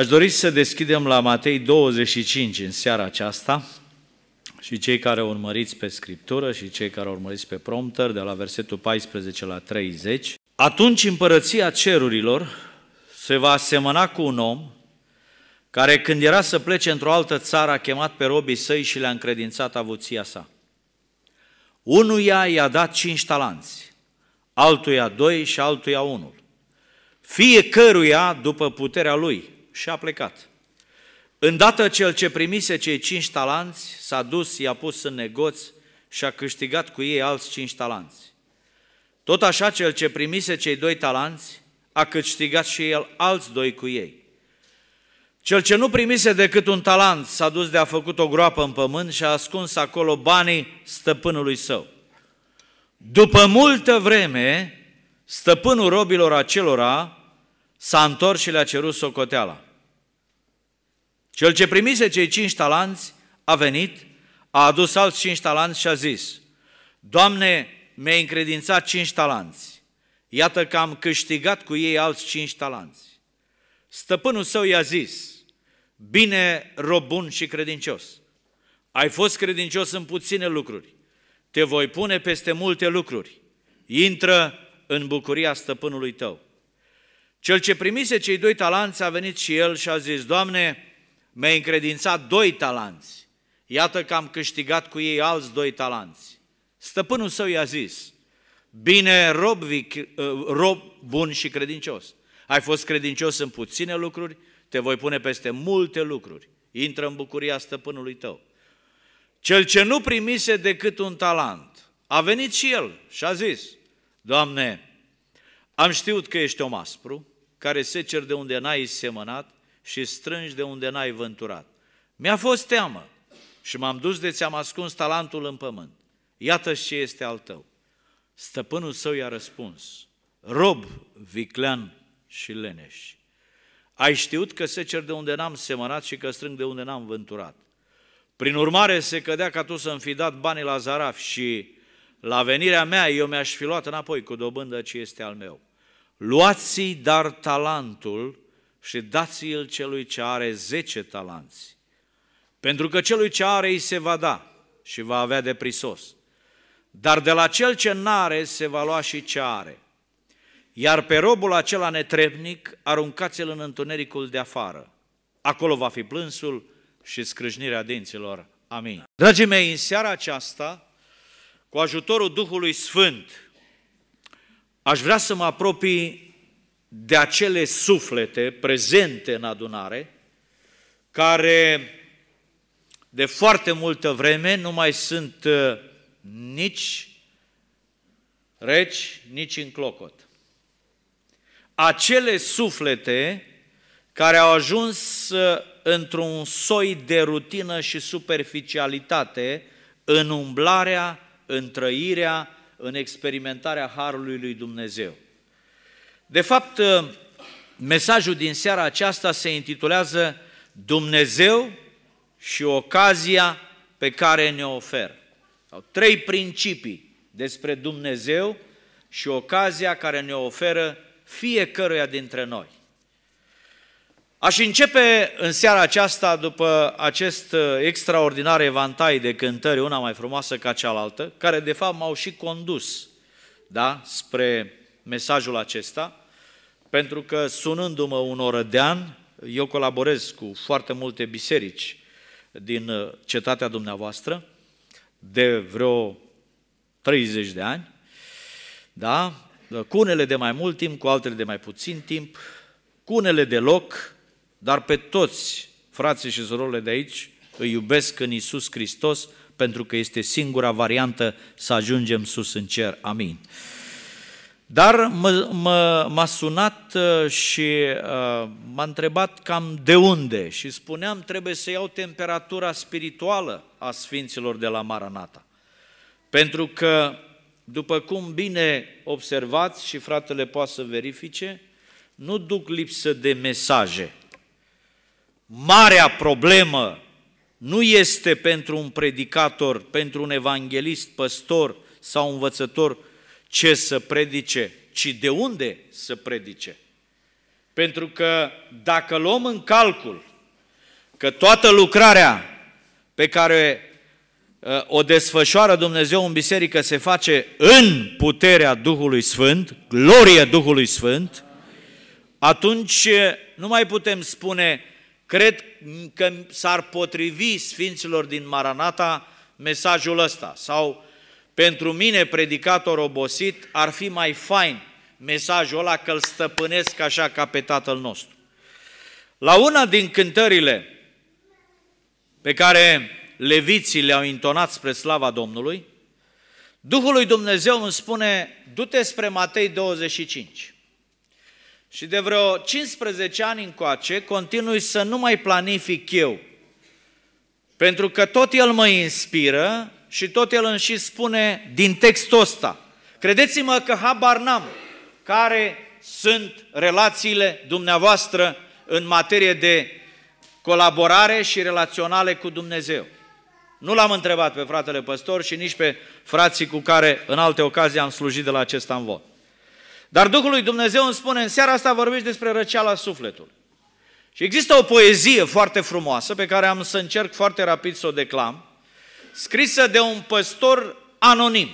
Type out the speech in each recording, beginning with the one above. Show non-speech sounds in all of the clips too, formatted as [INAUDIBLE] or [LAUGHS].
Aș dori să deschidem la Matei 25 în seara aceasta și cei care urmăriți pe Scriptură și cei care urmăriți pe prompter de la versetul 14 la 30. Atunci împărăția cerurilor se va asemăna cu un om care când era să plece într-o altă țară a chemat pe robii săi și le-a încredințat avuția sa. Unuia i-a dat cinci talanți, altuia doi și altuia unul, fiecăruia după puterea lui – și a plecat. Îndată cel ce primise cei cinci talanți s-a dus, i-a pus în negoț și a câștigat cu ei alți cinci talanți. Tot așa cel ce primise cei doi talanți a câștigat și el alți doi cu ei. Cel ce nu primise decât un talent s-a dus de a făcut o groapă în pământ și a ascuns acolo banii stăpânului său. După multă vreme, stăpânul robilor acelora s-a întors și le-a cerut socoteala. Cel ce primise cei cinci talanți a venit, a adus alți cinci talanți și a zis, Doamne, mi-ai încredințat cinci talanți, iată că am câștigat cu ei alți cinci talanți. Stăpânul său i-a zis, bine, rob bun și credincios, ai fost credincios în puține lucruri, te voi pune peste multe lucruri, intră în bucuria stăpânului tău. Cel ce primise cei doi talanți a venit și el și a zis, Doamne, mi-ai încredințat doi talanți. Iată că am câștigat cu ei alți doi talanți. Stăpânul său i-a zis, bine, rob, uh, rob bun și credincios. Ai fost credincios în puține lucruri, te voi pune peste multe lucruri. Intră în bucuria stăpânului tău. Cel ce nu primise decât un talent, a venit și el și a zis, Doamne, am știut că ești om aspru, care seceri de unde n-ai semănat și strângi de unde n-ai vânturat. Mi-a fost teamă și m-am dus de ți-am ascuns talentul în pământ. iată ce este al tău. Stăpânul său i-a răspuns, rob, viclean și leneș. Ai știut că secer de unde n-am semănat și că strâng de unde n-am vânturat. Prin urmare, se cădea ca tu să-mi fi dat banii la zaraf și la venirea mea eu mi-aș fi luat înapoi cu dobândă ce este al meu. Luați-i dar talentul și dați-l celui ce are zece talanți. Pentru că celui ce are îi se va da și va avea de prisos. Dar de la cel ce n-are se va lua și ce are. Iar pe robul acela netrebnic aruncați-l în întunericul de afară. Acolo va fi plânsul și scrâșnirea dinților. Amin. Dragii mei, în seara aceasta, cu ajutorul Duhului Sfânt, Aș vrea să mă apropii de acele suflete prezente în adunare, care de foarte multă vreme nu mai sunt uh, nici reci, nici în clocot. Acele suflete care au ajuns uh, într-un soi de rutină și superficialitate în umblarea, în trăirea, în experimentarea Harului lui Dumnezeu. De fapt, mesajul din seara aceasta se intitulează Dumnezeu și ocazia pe care ne oferă. Au trei principii despre Dumnezeu și ocazia care ne oferă fiecăruia dintre noi. Aș începe în seara aceasta, după acest uh, extraordinar evantai de cântări, una mai frumoasă ca cealaltă, care de fapt m-au și condus da, spre mesajul acesta, pentru că sunându-mă un orădean, eu colaborez cu foarte multe biserici din uh, cetatea dumneavoastră, de vreo 30 de ani, da? cu unele de mai mult timp, cu altele de mai puțin timp, cu unele de loc dar pe toți frații și surorile de aici îi iubesc în Isus Hristos pentru că este singura variantă să ajungem sus în cer. Amin. Dar m- m- m-a sunat uh, și uh, m-a întrebat cam de unde și spuneam trebuie să iau temperatura spirituală a sfinților de la Maranata. Pentru că, după cum bine observați și fratele poate să verifice, nu duc lipsă de mesaje – Marea problemă nu este pentru un predicator, pentru un evanghelist, păstor sau învățător ce să predice, ci de unde să predice. Pentru că dacă luăm în calcul că toată lucrarea pe care uh, o desfășoară Dumnezeu în biserică se face în puterea Duhului Sfânt, glorie Duhului Sfânt, atunci nu mai putem spune Cred că s-ar potrivi sfinților din Maranata mesajul ăsta sau pentru mine, predicator obosit, ar fi mai fain mesajul ăla că îl stăpânesc așa ca pe tatăl nostru. La una din cântările pe care leviții le-au intonat spre slava Domnului, Duhul lui Dumnezeu îmi spune, du-te spre Matei 25. Și de vreo 15 ani încoace continui să nu mai planific eu. Pentru că tot el mă inspiră și tot el și spune din textul ăsta. Credeți-mă că habar n-am care sunt relațiile dumneavoastră în materie de colaborare și relaționale cu Dumnezeu. Nu l-am întrebat pe fratele păstor și nici pe frații cu care în alte ocazii am slujit de la acest anvot. Dar Duhul lui Dumnezeu îmi spune, în seara asta vorbești despre răceala sufletului. Și există o poezie foarte frumoasă pe care am să încerc foarte rapid să o declam, scrisă de un păstor anonim.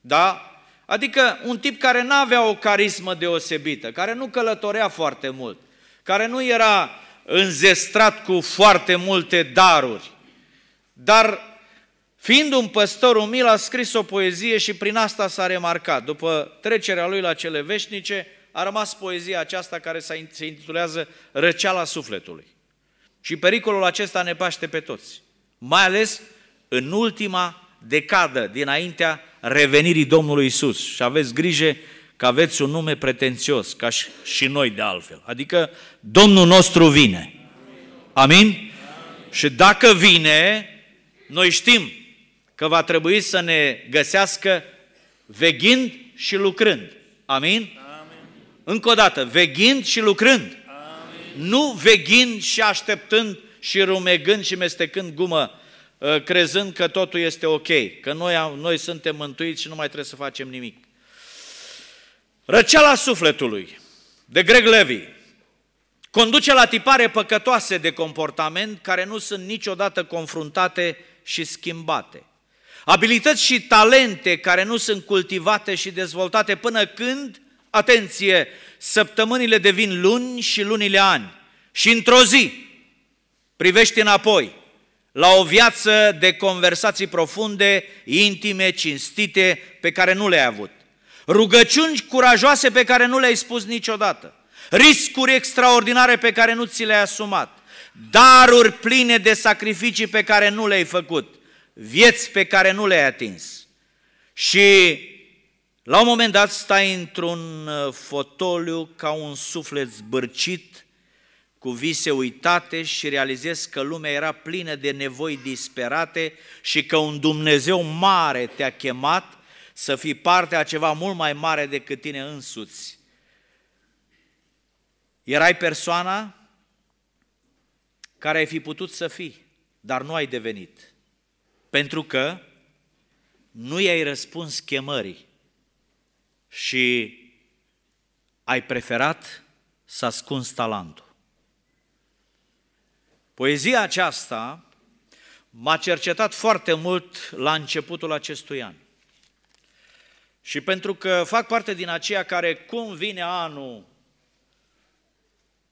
Da? Adică un tip care nu avea o carismă deosebită, care nu călătorea foarte mult, care nu era înzestrat cu foarte multe daruri, dar Fiind un păstor umil, a scris o poezie și prin asta s-a remarcat. După trecerea lui la cele veșnice, a rămas poezia aceasta care se intitulează Răceala sufletului. Și pericolul acesta ne paște pe toți, mai ales în ultima decadă dinaintea revenirii Domnului Isus. Și aveți grijă că aveți un nume pretențios, ca și noi de altfel. Adică Domnul nostru vine. Amin? Amin? Și dacă vine, noi știm că va trebui să ne găsească veghind și lucrând. Amin? Amin. Încă o dată, veghind și lucrând. Amin. Nu veghind și așteptând și rumegând și mestecând gumă, ă, crezând că totul este ok, că noi, noi suntem mântuiți și nu mai trebuie să facem nimic. Răceala sufletului, de Greg Levy, conduce la tipare păcătoase de comportament care nu sunt niciodată confruntate și schimbate. Abilități și talente care nu sunt cultivate și dezvoltate până când, atenție, săptămânile devin luni și lunile ani. Și într-o zi privești înapoi la o viață de conversații profunde, intime, cinstite, pe care nu le-ai avut. Rugăciuni curajoase pe care nu le-ai spus niciodată. Riscuri extraordinare pe care nu ți le-ai asumat. Daruri pline de sacrificii pe care nu le-ai făcut vieți pe care nu le-ai atins. Și la un moment dat stai într-un uh, fotoliu ca un suflet zbârcit, cu vise uitate și realizezi că lumea era plină de nevoi disperate și că un Dumnezeu mare te-a chemat să fii parte a ceva mult mai mare decât tine însuți. Erai persoana care ai fi putut să fii, dar nu ai devenit. Pentru că nu i-ai răspuns chemării și ai preferat să ascunzi talentul. Poezia aceasta m-a cercetat foarte mult la începutul acestui an. Și pentru că fac parte din aceia care cum vine anul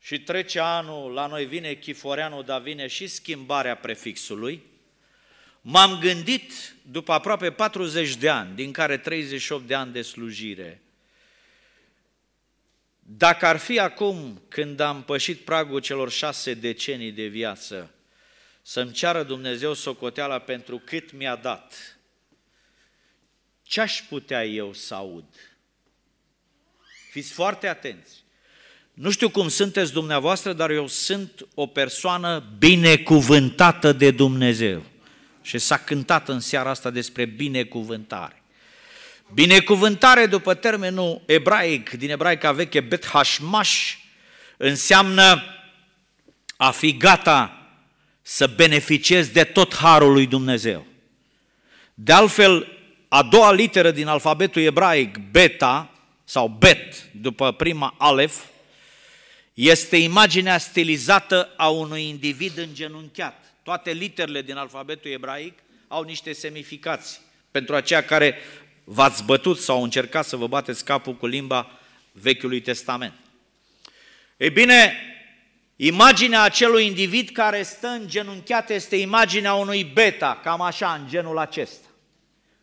și trece anul, la noi vine chiforeanul, dar vine și schimbarea prefixului, M-am gândit după aproape 40 de ani, din care 38 de ani de slujire, dacă ar fi acum, când am pășit pragul celor șase decenii de viață, să-mi ceară Dumnezeu socoteala pentru cât mi-a dat, ce aș putea eu să aud? Fiți foarte atenți. Nu știu cum sunteți dumneavoastră, dar eu sunt o persoană binecuvântată de Dumnezeu și s-a cântat în seara asta despre binecuvântare. Binecuvântare, după termenul ebraic, din ebraica veche, bet hashmash, înseamnă a fi gata să beneficiezi de tot harul lui Dumnezeu. De altfel, a doua literă din alfabetul ebraic, beta, sau bet, după prima alef, este imaginea stilizată a unui individ îngenunchiat. Toate literele din alfabetul ebraic au niște semnificații. Pentru aceia care v-ați bătut sau încercat să vă bateți capul cu limba Vechiului Testament. Ei bine, imaginea acelui individ care stă îngenunchiat este imaginea unui beta, cam așa, în genul acesta.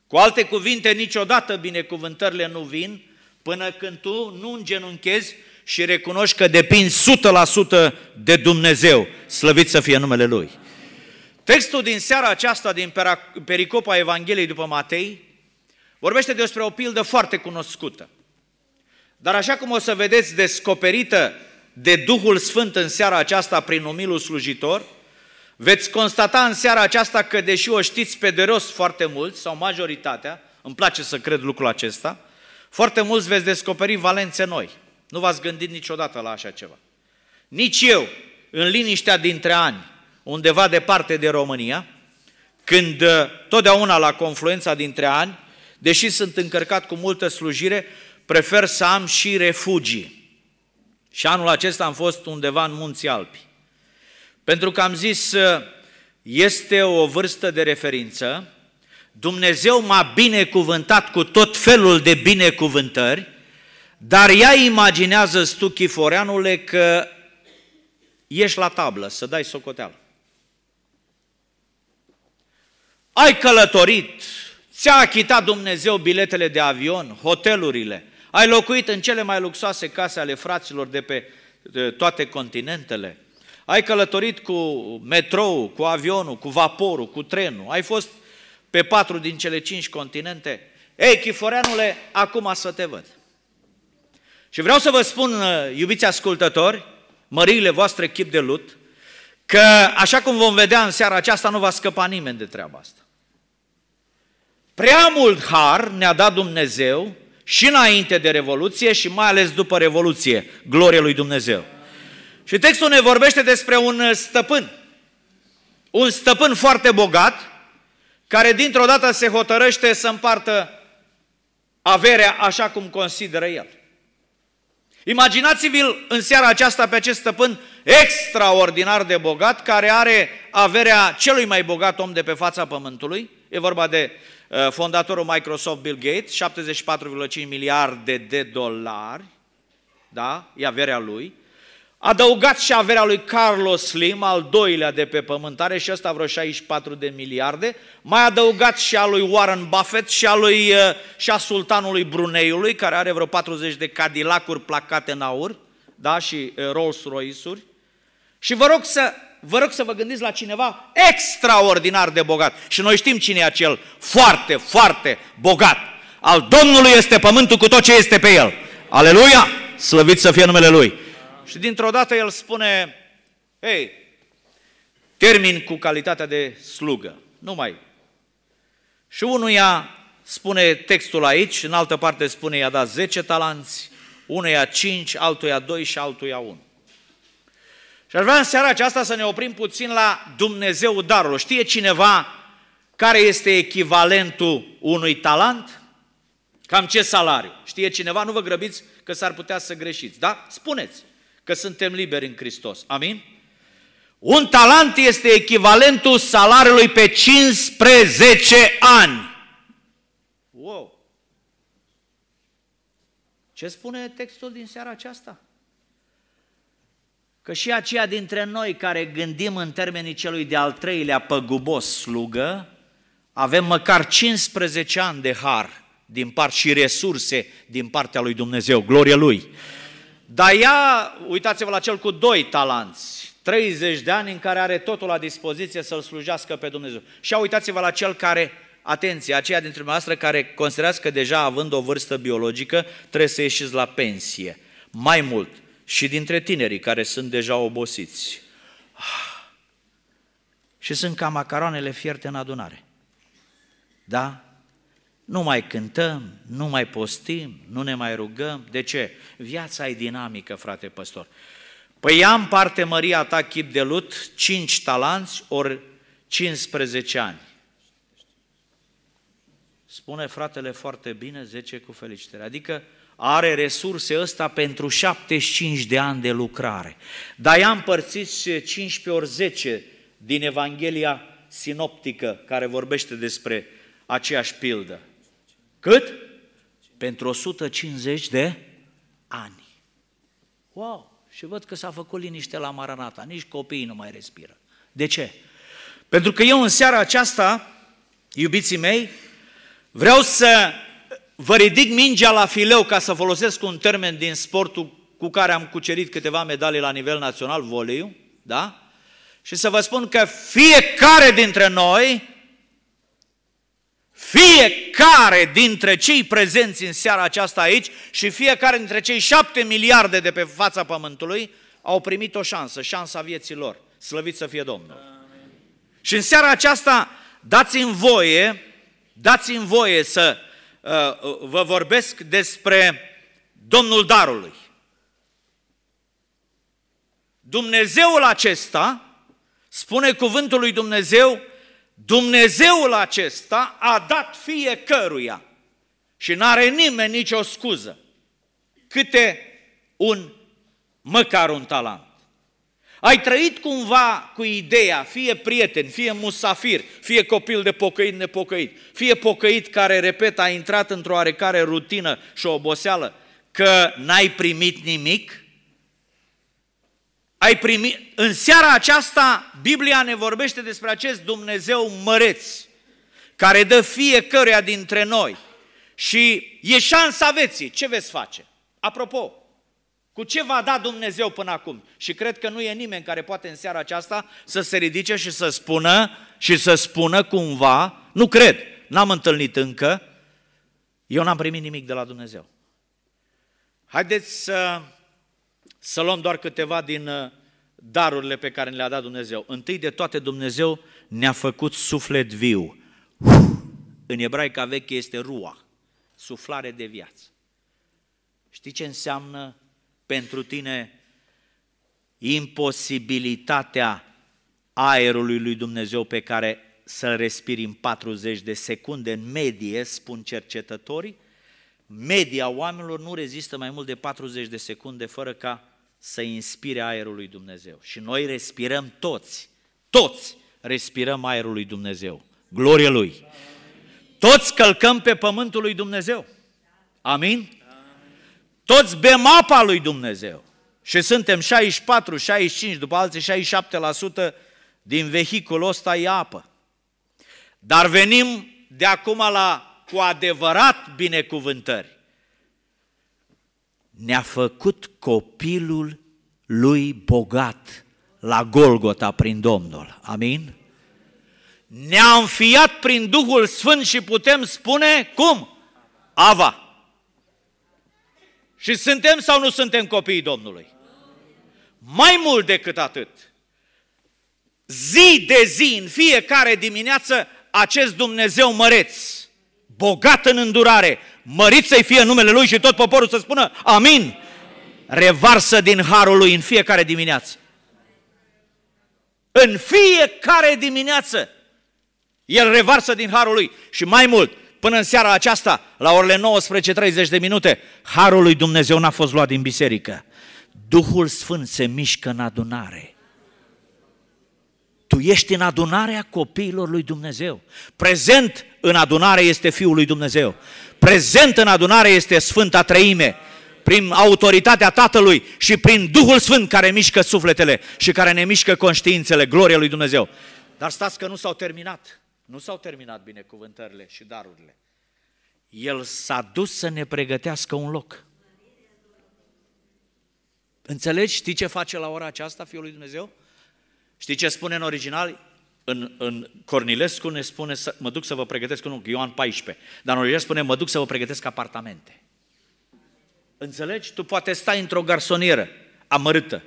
Cu alte cuvinte, niciodată binecuvântările nu vin până când tu nu îngenunchezi și recunoști că depinzi 100% de Dumnezeu. Slăvit să fie numele Lui. Textul din seara aceasta din pericopa Evangheliei după Matei vorbește despre o pildă foarte cunoscută. Dar așa cum o să vedeți descoperită de Duhul Sfânt în seara aceasta prin umilul slujitor, veți constata în seara aceasta că deși o știți pe de rost foarte mult, sau majoritatea, îmi place să cred lucrul acesta, foarte mulți veți descoperi valențe noi. Nu v-ați gândit niciodată la așa ceva. Nici eu, în liniștea dintre ani, undeva departe de România, când uh, totdeauna la confluența dintre ani, deși sunt încărcat cu multă slujire, prefer să am și refugii. Și anul acesta am fost undeva în Munții Alpi. Pentru că am zis, uh, este o vârstă de referință, Dumnezeu m-a binecuvântat cu tot felul de binecuvântări, dar ea imaginează tu, Chiforeanule, că ești la tablă să dai socoteală. ai călătorit, ți-a achitat Dumnezeu biletele de avion, hotelurile, ai locuit în cele mai luxoase case ale fraților de pe de toate continentele, ai călătorit cu metrou, cu avionul, cu vaporul, cu trenul, ai fost pe patru din cele cinci continente. Ei, Chiforeanule, acum să te văd. Și vreau să vă spun, iubiți ascultători, măriile voastre chip de lut, Că, așa cum vom vedea în seara aceasta, nu va scăpa nimeni de treaba asta. Prea mult har ne-a dat Dumnezeu și înainte de Revoluție și mai ales după Revoluție, glorie lui Dumnezeu. Și textul ne vorbește despre un stăpân, un stăpân foarte bogat, care dintr-o dată se hotărăște să împartă averea așa cum consideră el. Imaginați-vă în seara aceasta pe acest stăpân extraordinar de bogat, care are averea celui mai bogat om de pe fața pământului, e vorba de uh, fondatorul Microsoft Bill Gates, 74,5 miliarde de dolari, da, e averea lui, Adăugat și averea lui Carlos Slim, al doilea de pe pământ, are și ăsta vreo 64 de miliarde, mai adăugat și a lui Warren Buffett și a, lui, uh, și a sultanului Bruneiului, care are vreo 40 de cadilacuri placate în aur, da, și uh, Rolls Royce-uri. Și vă rog să vă rog să vă gândiți la cineva extraordinar de bogat. Și noi știm cine e acel foarte, foarte bogat. Al Domnului este pământul cu tot ce este pe el. Aleluia! Slăvit să fie numele Lui. Și dintr-o dată el spune, hei, termin cu calitatea de slugă. Nu mai. Și unuia spune textul aici, în altă parte spune i-a dat 10 talanți, unuia 5, altuia 2 și altuia 1. Și aș vrea în seara aceasta să ne oprim puțin la Dumnezeu darul. Știe cineva care este echivalentul unui talent? Cam ce salariu? Știe cineva? Nu vă grăbiți că s-ar putea să greșiți, da? Spuneți că suntem liberi în Hristos. Amin? Un talent este echivalentul salariului pe 15 ani. Wow! Ce spune textul din seara aceasta? Că și aceia dintre noi care gândim în termenii celui de-al treilea păgubos slugă, avem măcar 15 ani de har din part și resurse din partea lui Dumnezeu, glorie Lui. Dar ea, uitați-vă la cel cu doi talanți, 30 de ani în care are totul la dispoziție să-L slujească pe Dumnezeu. Și uitați-vă la cel care, atenție, aceia dintre noastre care considerați că deja având o vârstă biologică, trebuie să ieșiți la pensie. Mai mult, și dintre tinerii care sunt deja obosiți. Ah. Și sunt ca macaroanele fierte în adunare. Da? Nu mai cântăm, nu mai postim, nu ne mai rugăm. De ce? Viața e dinamică, frate păstor. Păi am parte măria ta chip de lut, 5 talanți ori 15 ani. Spune fratele foarte bine, 10 cu felicitări. Adică are resurse ăsta pentru 75 de ani de lucrare. Dar i-a împărțit 15 ori 10 din Evanghelia sinoptică care vorbește despre aceeași pildă. Cât? Pentru 150 de ani. Wow! Și văd că s-a făcut liniște la Maranata, nici copiii nu mai respiră. De ce? Pentru că eu în seara aceasta, iubiții mei, vreau să Vă ridic mingea la fileu ca să folosesc un termen din sportul cu care am cucerit câteva medalii la nivel național, voleiu, da? Și să vă spun că fiecare dintre noi, fiecare dintre cei prezenți în seara aceasta aici și fiecare dintre cei șapte miliarde de pe fața pământului au primit o șansă, șansa vieții lor. Slăvit să fie Domnul. Amen. Și în seara aceasta dați-mi voie, dați-mi voie să Uh, vă vorbesc despre Domnul Darului. Dumnezeul acesta, spune cuvântul lui Dumnezeu, Dumnezeul acesta a dat fiecăruia și n-are nimeni nicio scuză câte un, măcar un talent. Ai trăit cumva cu ideea, fie prieten, fie musafir, fie copil de pocăit nepocăit, fie pocăit care, repet, a intrat într-o oarecare rutină și oboseală, că n-ai primit nimic? Ai primit... În seara aceasta, Biblia ne vorbește despre acest Dumnezeu măreț, care dă fiecăruia dintre noi. Și e șansa veții. Ce veți face? Apropo, cu ce v-a dat Dumnezeu până acum? Și cred că nu e nimeni care poate în seara aceasta să se ridice și să spună și să spună cumva, nu cred, n-am întâlnit încă, eu n-am primit nimic de la Dumnezeu. Haideți să, să luăm doar câteva din uh, darurile pe care le-a dat Dumnezeu. Întâi de toate Dumnezeu ne-a făcut suflet viu. În ebraica veche este rua, suflare de viață. Știi ce înseamnă pentru tine imposibilitatea aerului lui Dumnezeu pe care să-l respiri în 40 de secunde în medie, spun cercetătorii, media oamenilor nu rezistă mai mult de 40 de secunde fără ca să inspire aerul lui Dumnezeu. Și noi respirăm toți, toți respirăm aerul lui Dumnezeu. Glorie Lui! Toți călcăm pe pământul lui Dumnezeu. Amin? Toți bem apa lui Dumnezeu. Și suntem 64, 65, după alții 67% din vehiculul ăsta e apă. Dar venim de acum la cu adevărat binecuvântări. Ne-a făcut copilul lui bogat la Golgota prin Domnul. Amin? Ne-a înfiat prin Duhul Sfânt și putem spune cum? Ava. Și suntem sau nu suntem copiii Domnului? Mai mult decât atât, zi de zi, în fiecare dimineață, acest Dumnezeu măreț, bogat în îndurare, mărit să-i fie numele Lui și tot poporul să spună amin, revarsă din harul Lui în fiecare dimineață. În fiecare dimineață, El revarsă din harul Lui și mai mult, până în seara aceasta, la orele 19.30 de minute, Harul lui Dumnezeu n-a fost luat din biserică. Duhul Sfânt se mișcă în adunare. Tu ești în adunarea copiilor lui Dumnezeu. Prezent în adunare este Fiul lui Dumnezeu. Prezent în adunare este Sfânta Treime, prin autoritatea Tatălui și prin Duhul Sfânt care mișcă sufletele și care ne mișcă conștiințele, gloria lui Dumnezeu. Dar stați că nu s-au terminat. Nu s-au terminat binecuvântările și darurile. El s-a dus să ne pregătească un loc. Înțelegi? Știi ce face la ora aceasta Fiul lui Dumnezeu? Știi ce spune în original? În, în Cornilescu ne spune, să, mă duc să vă pregătesc, loc, Ioan 14, dar în original spune, mă duc să vă pregătesc apartamente. Înțelegi? Tu poate stai într-o garsonieră amărâtă,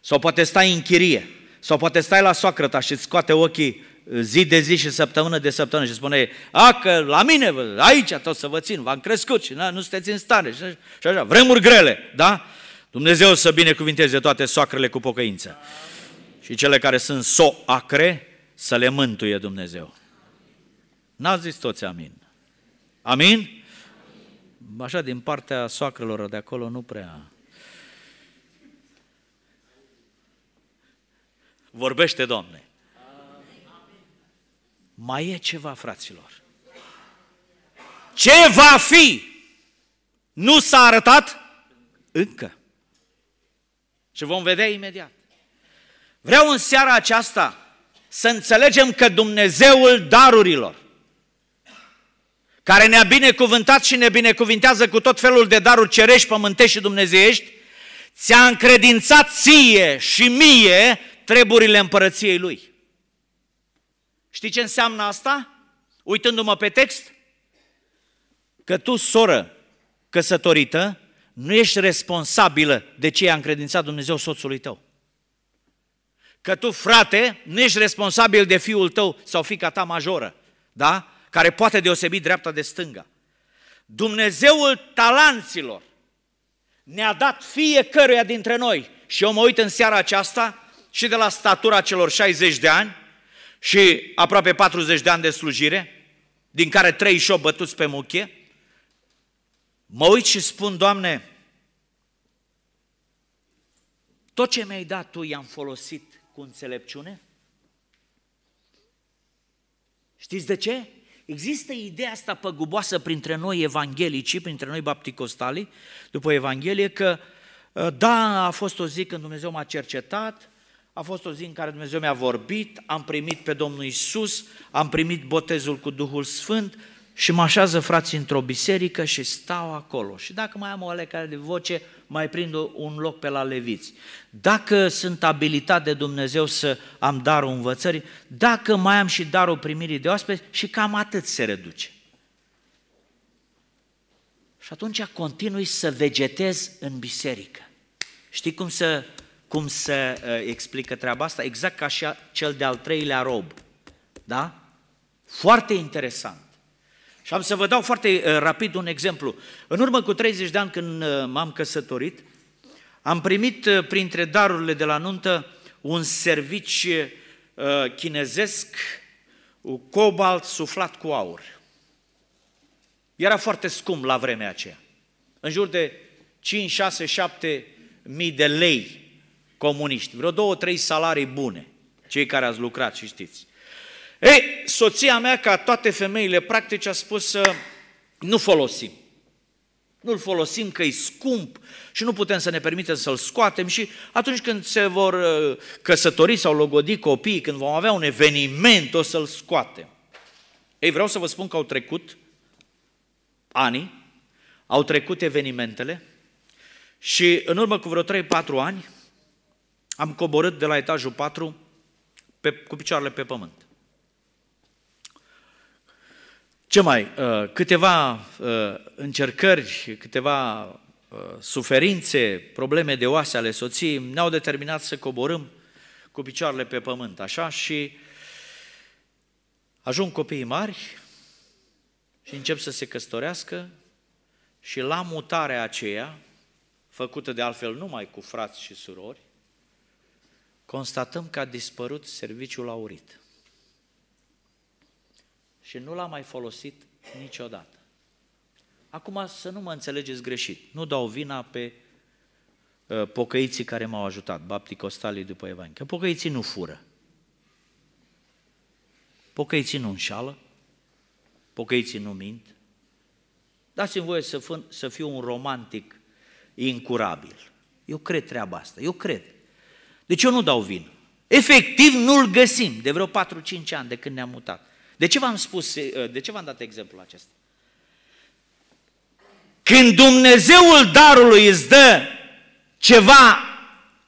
sau poate stai în chirie, sau poate stai la soacră ta și îți scoate ochii zi de zi și săptămână de săptămână și spune, a, că la mine, aici tot să vă țin, v-am crescut și na, nu sunteți în stare și, și așa, vremuri grele, da? Dumnezeu să binecuvinteze toate soacrele cu pocăință și cele care sunt soacre să le mântuie Dumnezeu. n a zis toți amin. Amin? Așa, din partea soacrelor de acolo, nu prea. Vorbește, Doamne. Mai e ceva, fraților. Ce va fi? Nu s-a arătat încă. Și vom vedea imediat. Vreau în seara aceasta să înțelegem că Dumnezeul darurilor, care ne-a binecuvântat și ne binecuvintează cu tot felul de daruri cerești, pământești și dumnezeiești, ți-a încredințat ție și mie treburile împărăției Lui. Știi ce înseamnă asta? Uitându-mă pe text? Că tu, soră căsătorită, nu ești responsabilă de ce a încredințat Dumnezeu soțului tău. Că tu, frate, nu ești responsabil de fiul tău sau fica ta majoră, da? Care poate deosebi dreapta de stânga. Dumnezeul talanților ne-a dat fiecăruia dintre noi. Și eu mă uit în seara aceasta și de la statura celor 60 de ani, și aproape 40 de ani de slujire, din care 38 bătuți pe muche, mă uit și spun, Doamne, tot ce mi-ai dat Tu i-am folosit cu înțelepciune? Știți de ce? Există ideea asta păguboasă printre noi evanghelici, printre noi bapticostali, după Evanghelie, că ă, da, a fost o zi când Dumnezeu m-a cercetat, a fost o zi în care Dumnezeu mi-a vorbit, am primit pe Domnul Isus, am primit botezul cu Duhul Sfânt și mă așează frații într-o biserică și stau acolo. Și dacă mai am o alecare de voce, mai prind un loc pe la leviți. Dacă sunt abilitat de Dumnezeu să am darul învățării, dacă mai am și darul primirii de oaspeți și cam atât se reduce. Și atunci continui să vegetez în biserică. Știi cum să cum se uh, explică treaba asta, exact ca și cel de-al treilea rob. Da? Foarte interesant. Și am să vă dau foarte uh, rapid un exemplu. În urmă cu 30 de ani când uh, m-am căsătorit, am primit printre darurile de la nuntă un servici chinezesc, un cobalt suflat cu aur. Era foarte scump la vremea aceea. În jur de 5, 6, 7 mii de lei comuniști, vreo două, trei salarii bune, cei care ați lucrat și știți. Ei, soția mea, ca toate femeile practice, a spus să nu folosim. Nu-l folosim că e scump și nu putem să ne permitem să-l scoatem și atunci când se vor uh, căsători sau logodi copiii, când vom avea un eveniment, o să-l scoatem. Ei, vreau să vă spun că au trecut ani, au trecut evenimentele și în urmă cu vreo 3-4 ani, am coborât de la etajul 4 pe, cu picioarele pe pământ. Ce mai? Uh, câteva uh, încercări, câteva uh, suferințe, probleme de oase ale soției ne-au determinat să coborâm cu picioarele pe pământ, așa, și ajung copiii mari și încep să se căsătorească și la mutarea aceea, făcută de altfel numai cu frați și surori, constatăm că a dispărut serviciul aurit. Și nu l-a mai folosit niciodată. Acum să nu mă înțelegeți greșit, nu dau vina pe uh, pocăiții care m-au ajutat, bapticostalii după Evanghelie, că pocăiții nu fură. Pocăiții nu înșală, pocăiții nu mint. Dați-mi voie să, fân, să fiu un romantic incurabil. Eu cred treaba asta, eu cred. Deci eu nu dau vin. Efectiv nu-l găsim de vreo 4-5 ani de când ne-am mutat. De ce v-am spus, eh, de ce v-am dat exemplul acesta? Când Dumnezeul darului îți dă ceva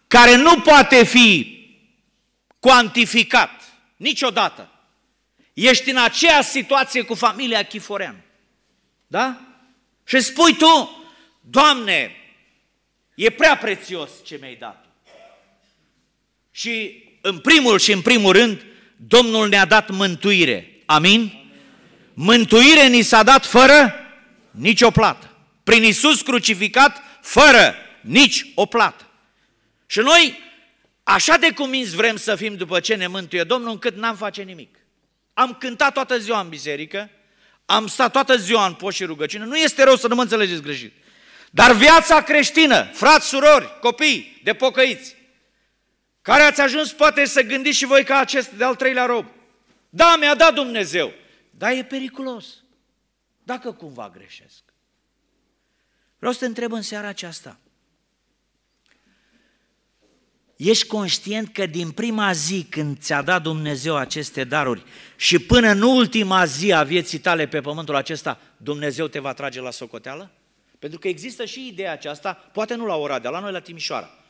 care nu poate fi cuantificat niciodată, ești în aceeași situație cu familia Chiforean. Da? Și spui tu, Doamne, e prea prețios ce mi-ai dat. Și în primul și în primul rând, Domnul ne-a dat mântuire. Amin? Mântuire ni s-a dat fără nicio plată. Prin Isus crucificat, fără nici o plată. Și noi, așa de cuminți vrem să fim după ce ne mântuie Domnul, încât n-am face nimic. Am cântat toată ziua în biserică, am stat toată ziua în poș și rugăciune. Nu este rău să nu mă înțelegeți greșit. Dar viața creștină, frați, surori, copii, de pocăiți, care ați ajuns poate să gândiți și voi ca acest de-al treilea rob. Da, mi-a dat Dumnezeu, dar e periculos. Dacă cumva greșesc. Vreau să te întreb în seara aceasta. Ești conștient că din prima zi când ți-a dat Dumnezeu aceste daruri și până în ultima zi a vieții tale pe pământul acesta, Dumnezeu te va trage la socoteală? Pentru că există și ideea aceasta, poate nu la Oradea, la noi la Timișoara.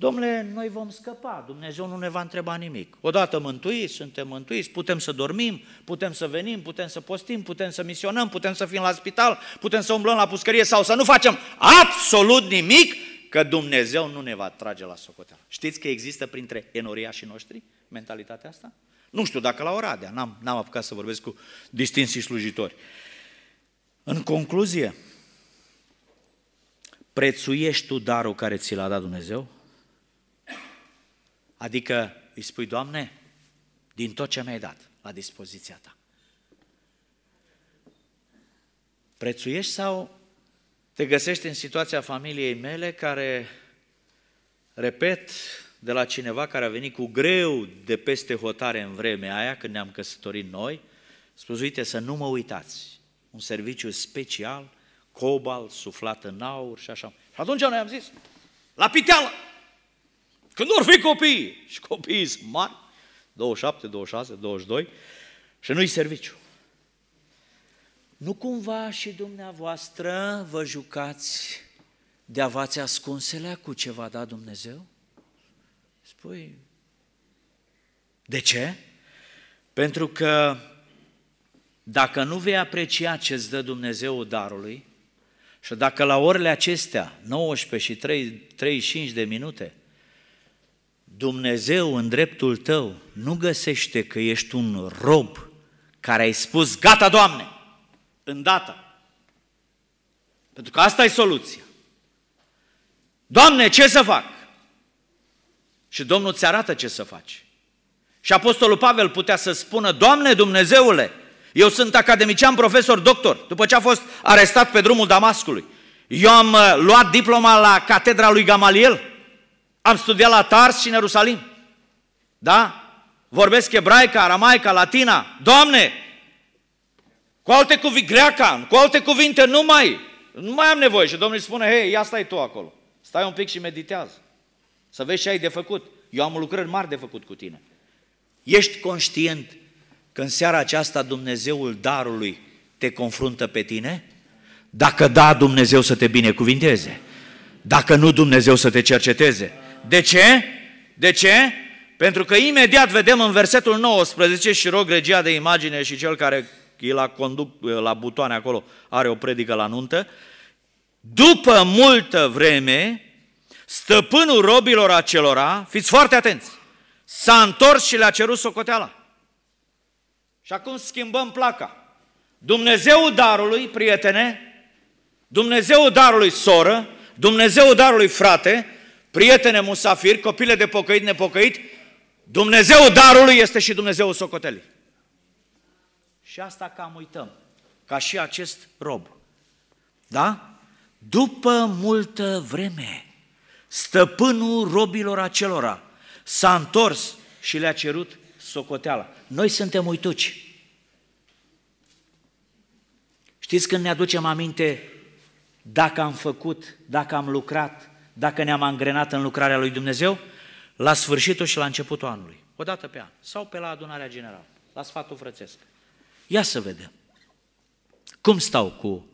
Domnule, noi vom scăpa, Dumnezeu nu ne va întreba nimic. Odată mântuiți, suntem mântuiți, putem să dormim, putem să venim, putem să postim, putem să misionăm, putem să fim la spital, putem să umblăm la puscărie sau să nu facem absolut nimic, că Dumnezeu nu ne va trage la socoteală. Știți că există printre și noștri mentalitatea asta? Nu știu dacă la Oradea, n-am, n-am apucat să vorbesc cu distinții slujitori. În concluzie, prețuiești tu darul care ți l-a dat Dumnezeu? Adică îi spui, Doamne, din tot ce mi-ai dat la dispoziția ta. Prețuiești sau te găsești în situația familiei mele care, repet, de la cineva care a venit cu greu de peste hotare în vremea aia, când ne-am căsătorit noi, spus, uite, să nu mă uitați, un serviciu special, cobalt, suflat în aur și așa. Și atunci noi am zis, la piteală! Când vor fi copii, și copiii sunt mari, 27, 26, 22, și nu-i serviciu. Nu cumva și dumneavoastră vă jucați de a v-ați ascunselea cu ce v-a dat Dumnezeu? Spui, de ce? Pentru că dacă nu vei aprecia ce îți dă Dumnezeu darului și dacă la orele acestea, 19 și 3, 35 de minute, Dumnezeu în dreptul tău nu găsește că ești un rob care ai spus, gata, Doamne, data, Pentru că asta e soluția. Doamne, ce să fac? Și Domnul ți arată ce să faci. Și Apostolul Pavel putea să spună, Doamne Dumnezeule, eu sunt academician, profesor, doctor, după ce a fost arestat pe drumul Damascului. Eu am uh, luat diploma la catedra lui Gamaliel, am studiat la Tars și în Ierusalim. Da? Vorbesc ebraica, aramaica, latina. Doamne, cu alte cuvinte, greaca, cu alte cuvinte, nu mai, nu mai am nevoie. Și Domnul îi spune, hei, ia stai tu acolo. Stai un pic și meditează. Să vezi ce ai de făcut. Eu am lucrări mari de făcut cu tine. Ești conștient că în seara aceasta Dumnezeul darului te confruntă pe tine? Dacă da, Dumnezeu să te binecuvinteze. Dacă nu, Dumnezeu să te cerceteze. De ce? De ce? Pentru că imediat vedem în versetul 19 și rog regia de imagine și cel care e la, conduc, la butoane acolo are o predică la nuntă, după multă vreme, stăpânul robilor acelora, fiți foarte atenți, s-a întors și le-a cerut socoteala. Și acum schimbăm placa. Dumnezeu darului, prietene, Dumnezeu darului soră, Dumnezeu darului frate, prietene musafir, copile de pocăit, nepocăit, Dumnezeu darului este și Dumnezeu socotelii. Și asta cam uităm, ca și acest rob. Da? După multă vreme, stăpânul robilor acelora s-a întors și le-a cerut socoteala. Noi suntem uituci. Știți când ne aducem aminte dacă am făcut, dacă am lucrat, dacă ne-am angrenat în lucrarea lui Dumnezeu, la sfârșitul și la începutul anului, o dată pe an, sau pe la adunarea generală, la sfatul frățesc. Ia să vedem. Cum stau cu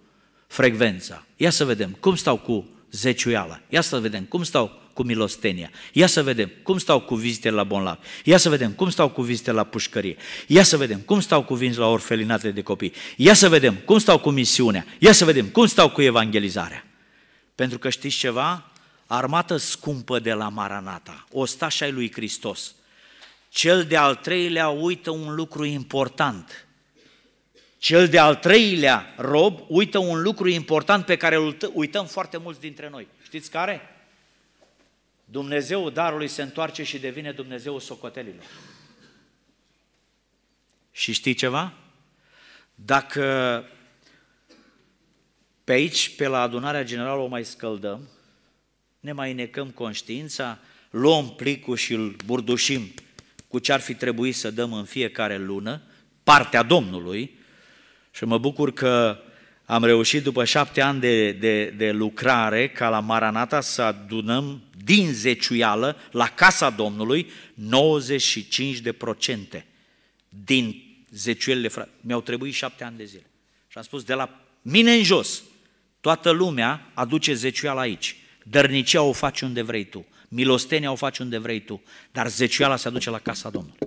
frecvența? Ia să vedem. Cum stau cu zeciuiala? Ia să vedem. Cum stau cu milostenia? Ia să vedem. Cum stau cu vizitele la Bonlac? Ia să vedem. Cum stau cu vizitele la pușcărie? Ia să vedem. Cum stau cu vinzi la orfelinate de copii? Ia să vedem. Cum stau cu misiunea? Ia să vedem. Cum stau cu evangelizarea? Pentru că știți ceva? armată scumpă de la Maranata, ostașa lui Hristos. Cel de-al treilea uită un lucru important. Cel de-al treilea rob uită un lucru important pe care îl uităm foarte mulți dintre noi. Știți care? Dumnezeu darului se întoarce și devine Dumnezeu socotelilor. Și știi ceva? Dacă pe aici, pe la adunarea generală, o mai scăldăm, ne mai necăm conștiința, luăm plicul și îl burdușim cu ce ar fi trebuit să dăm în fiecare lună, partea Domnului, și mă bucur că am reușit după șapte ani de, de, de lucrare ca la Maranata să adunăm din zeciuială la Casa Domnului 95% din zeciuielile frate. Mi-au trebuit șapte ani de zile. Și am spus, de la mine în jos, toată lumea aduce zeciuială aici. Dărnicia o faci unde vrei tu, milostenia o faci unde vrei tu, dar zeciuiala se aduce la casa Domnului.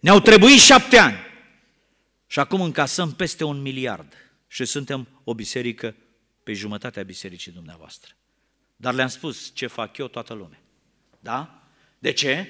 Ne-au trebuit șapte ani și acum încasăm peste un miliard și suntem o biserică pe jumătatea bisericii dumneavoastră. Dar le-am spus ce fac eu toată lumea. Da? De ce?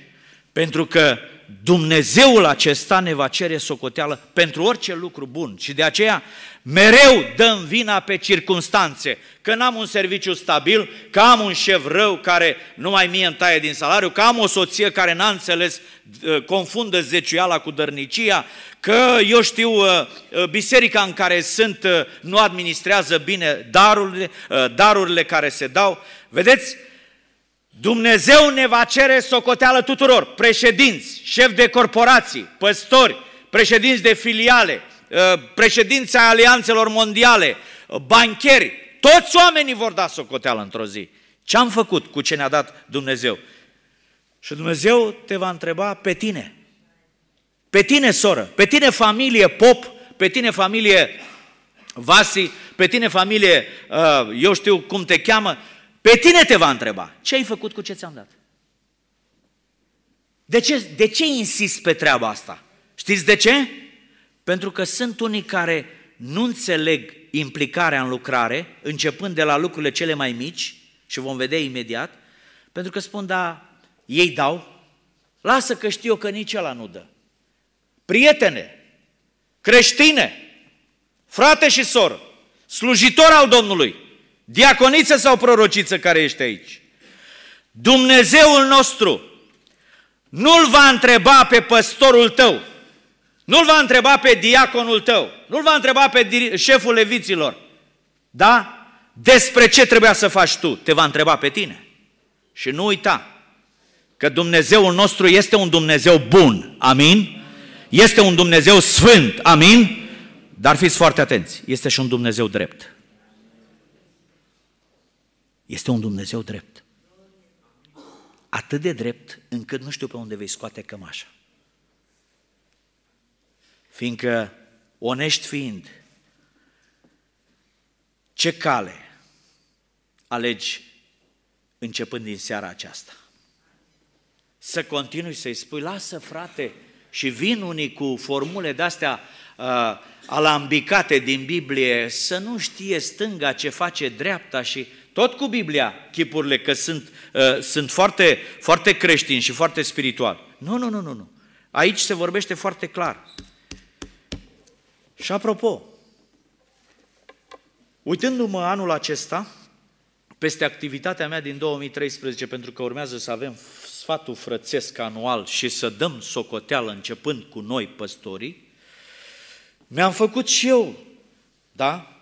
Pentru că Dumnezeul acesta ne va cere socoteală pentru orice lucru bun și de aceea mereu dăm vina pe circunstanțe, că n-am un serviciu stabil, că am un șef rău care nu mai mie îmi taie din salariu, că am o soție care n-a înțeles, uh, confundă zeciuiala cu dărnicia, că eu știu, uh, uh, biserica în care sunt nu administrează bine darurile, darurile care se dau. Vedeți, Dumnezeu ne va cere socoteală tuturor, președinți, șefi de corporații, păstori, președinți de filiale, uh, președinți ai alianțelor mondiale, uh, bancheri, toți oamenii vor da socoteală într-o zi. Ce am făcut cu ce ne-a dat Dumnezeu? Și Dumnezeu te va întreba pe tine. Pe tine, soră, pe tine, familie, pop, pe tine, familie, Vasi, pe tine, familie, uh, eu știu cum te cheamă, pe tine te va întreba, ce ai făcut cu ce ți-am dat? De ce, de ce insist pe treaba asta? Știți de ce? Pentru că sunt unii care nu înțeleg implicarea în lucrare, începând de la lucrurile cele mai mici, și vom vedea imediat, pentru că spun, da, ei dau, lasă că știu că nici ăla nu dă. Prietene, creștine, frate și soră, slujitor al Domnului, diaconiță sau prorociță care ești aici, Dumnezeul nostru nu-l va întreba pe păstorul tău, nu-l va întreba pe diaconul tău, nu-l va întreba pe șeful leviților, da? Despre ce trebuia să faci tu, te va întreba pe tine. Și nu uita că Dumnezeul nostru este un Dumnezeu bun, amin? Este un Dumnezeu sfânt, amin? Dar fiți foarte atenți, este și un Dumnezeu drept. Este un Dumnezeu drept. Atât de drept încât nu știu pe unde vei scoate cămașa. Fiindcă, onești fiind, ce cale alegi începând din seara aceasta? Să continui să-i spui, lasă frate, și vin unii cu formule de-astea uh, alambicate din Biblie, să nu știe stânga ce face dreapta și tot cu Biblia, chipurile, că sunt, uh, sunt foarte, foarte creștini și foarte spirituali. Nu, nu, nu, nu, nu. Aici se vorbește foarte clar. Și apropo, uitându-mă anul acesta, peste activitatea mea din 2013, pentru că urmează să avem sfatul frățesc anual și să dăm socoteală începând cu noi păstorii, mi-am făcut și eu, da?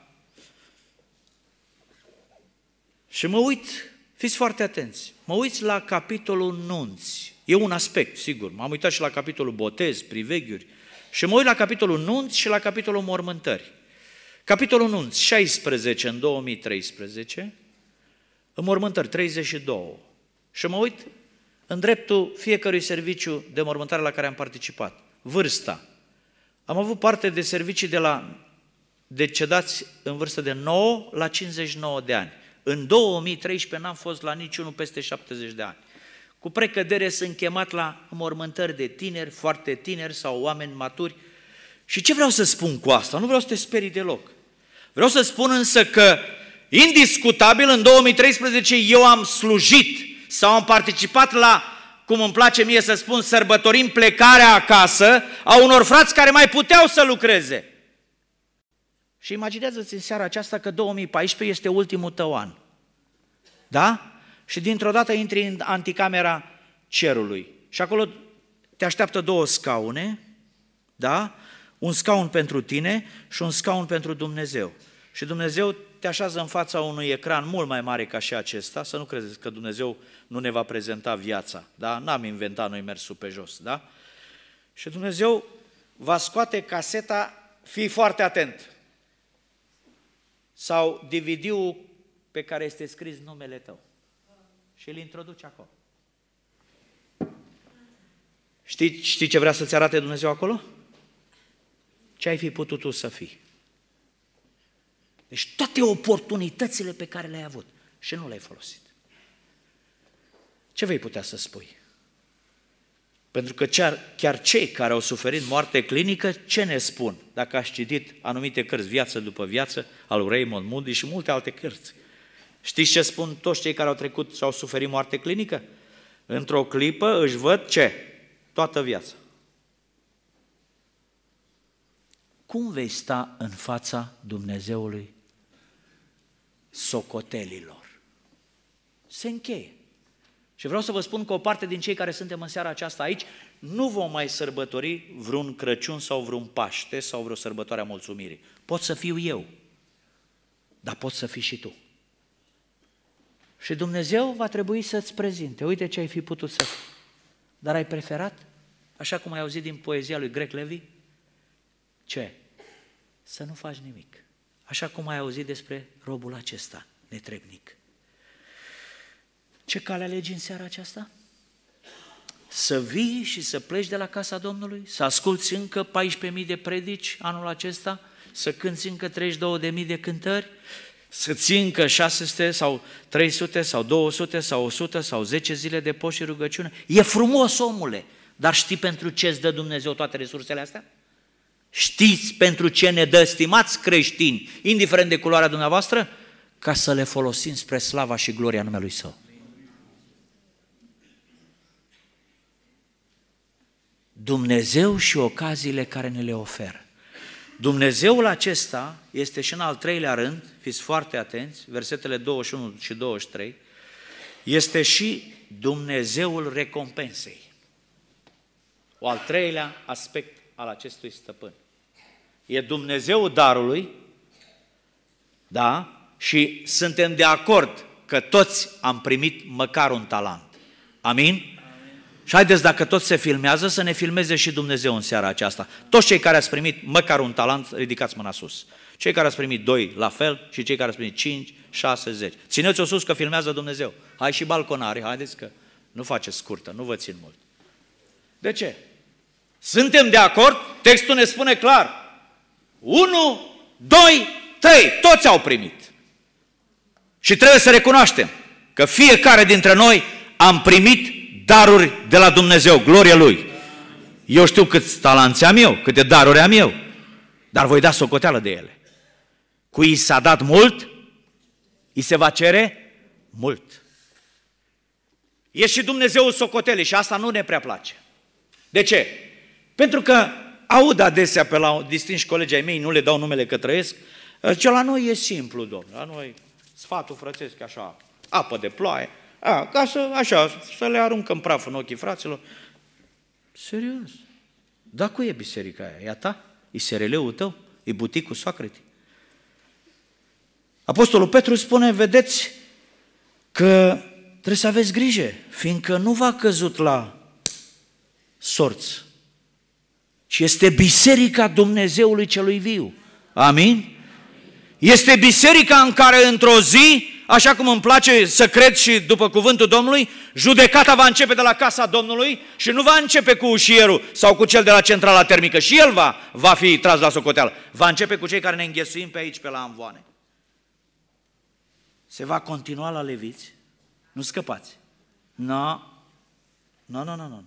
Și mă uit, fiți foarte atenți, mă uit la capitolul nunți. E un aspect, sigur, m-am uitat și la capitolul botez, priveghiuri, și mă uit la capitolul nunți și la capitolul mormântări. Capitolul nunți, 16 în 2013, în mormântări 32. Și mă uit în dreptul fiecărui serviciu de mormântare la care am participat. Vârsta. Am avut parte de servicii de la decedați în vârstă de 9 la 59 de ani. În 2013 n-am fost la niciunul peste 70 de ani. Cu precădere sunt chemat la mormântări de tineri, foarte tineri sau oameni maturi. Și ce vreau să spun cu asta? Nu vreau să te sperii deloc. Vreau să spun însă că, indiscutabil, în 2013 eu am slujit sau am participat la, cum îmi place mie să spun, sărbătorim plecarea acasă a unor frați care mai puteau să lucreze. Și imaginează-ți în seara aceasta că 2014 este ultimul tău an. Da? Și dintr-o dată intri în anticamera cerului. Și acolo te așteaptă două scaune, da? Un scaun pentru tine și un scaun pentru Dumnezeu. Și Dumnezeu te așează în fața unui ecran mult mai mare ca și acesta, să nu credeți că Dumnezeu nu ne va prezenta viața, da? N-am inventat noi mersul pe jos, da? Și Dumnezeu va scoate caseta, fii foarte atent, sau DVD-ul pe care este scris numele tău. Și îl introduci acolo. Știi, știi ce vrea să-ți arate Dumnezeu acolo? Ce ai fi putut tu să fii. Deci toate oportunitățile pe care le-ai avut și nu le-ai folosit. Ce vei putea să spui? Pentru că chiar cei care au suferit moarte clinică, ce ne spun? Dacă aș citit anumite cărți, Viață după viață, al lui Raymond Moody și multe alte cărți. Știți ce spun toți cei care au trecut și au suferit moarte clinică? Într-o clipă își văd ce? Toată viața. Cum vei sta în fața Dumnezeului socotelilor? Se încheie. Și vreau să vă spun că o parte din cei care suntem în seara aceasta aici nu vom mai sărbători vreun Crăciun sau vreun Paște sau vreo sărbătoare a mulțumirii. Pot să fiu eu, dar pot să fii și tu. Și Dumnezeu va trebui să-ți prezinte. Uite ce ai fi putut să fii. Dar ai preferat, așa cum ai auzit din poezia lui Greg Levi, ce? Să nu faci nimic. Așa cum ai auzit despre robul acesta, netrebnic. Ce cale alegi în seara aceasta? Să vii și să pleci de la casa Domnului? Să asculți încă 14.000 de predici anul acesta? Să cânți încă 32.000 de cântări? Să ții încă 600 sau 300 sau 200 sau 100 sau 10 zile de post și rugăciune? E frumos, omule, dar știi pentru ce îți dă Dumnezeu toate resursele astea? Știți pentru ce ne dă, stimați creștini, indiferent de culoarea dumneavoastră? Ca să le folosim spre slava și gloria numelui Său. Dumnezeu și ocaziile care ne le oferă. Dumnezeul acesta este și în al treilea rând, fiți foarte atenți, versetele 21 și 23, este și Dumnezeul recompensei. O al treilea aspect al acestui stăpân. E Dumnezeul darului, da? Și suntem de acord că toți am primit măcar un talent. Amin? Și haideți, dacă tot se filmează, să ne filmeze și Dumnezeu în seara aceasta. Toți cei care ați primit măcar un talent, ridicați mâna sus. Cei care ați primit doi, la fel, și cei care ați primit cinci, șase, zeci. Țineți-o sus că filmează Dumnezeu. Hai și balconare, haideți că nu faceți scurtă, nu vă țin mult. De ce? Suntem de acord? Textul ne spune clar. Unu, doi, trei. toți au primit. Și trebuie să recunoaștem că fiecare dintre noi am primit daruri de la Dumnezeu, glorie Lui. Eu știu cât talanți am eu, câte daruri am eu, dar voi da socoteală de ele. Cui i s-a dat mult, i se va cere mult. E și Dumnezeu socotele și asta nu ne prea place. De ce? Pentru că aud adesea pe la distinși colegi ai mei, nu le dau numele că trăiesc, ce la noi e simplu, domnule, la noi sfatul frățesc așa, apă de ploaie, a, ca să, așa, să le aruncăm praf în ochii fraților. Serios. Da, cu e biserica aia? E a ta? E SRL-ul tău? E buticul Socrate? Apostolul Petru spune, vedeți că trebuie să aveți grijă, fiindcă nu v-a căzut la sorți, ci este biserica Dumnezeului celui viu. Amin? Este biserica în care într-o zi așa cum îmi place să cred și după cuvântul Domnului, judecata va începe de la casa Domnului și nu va începe cu ușierul sau cu cel de la centrala termică. Și el va, va fi tras la socoteală. Va începe cu cei care ne înghesuim pe aici, pe la amvoane. Se va continua la leviți. Nu scăpați. Nu. Nu, nu, nu, nu.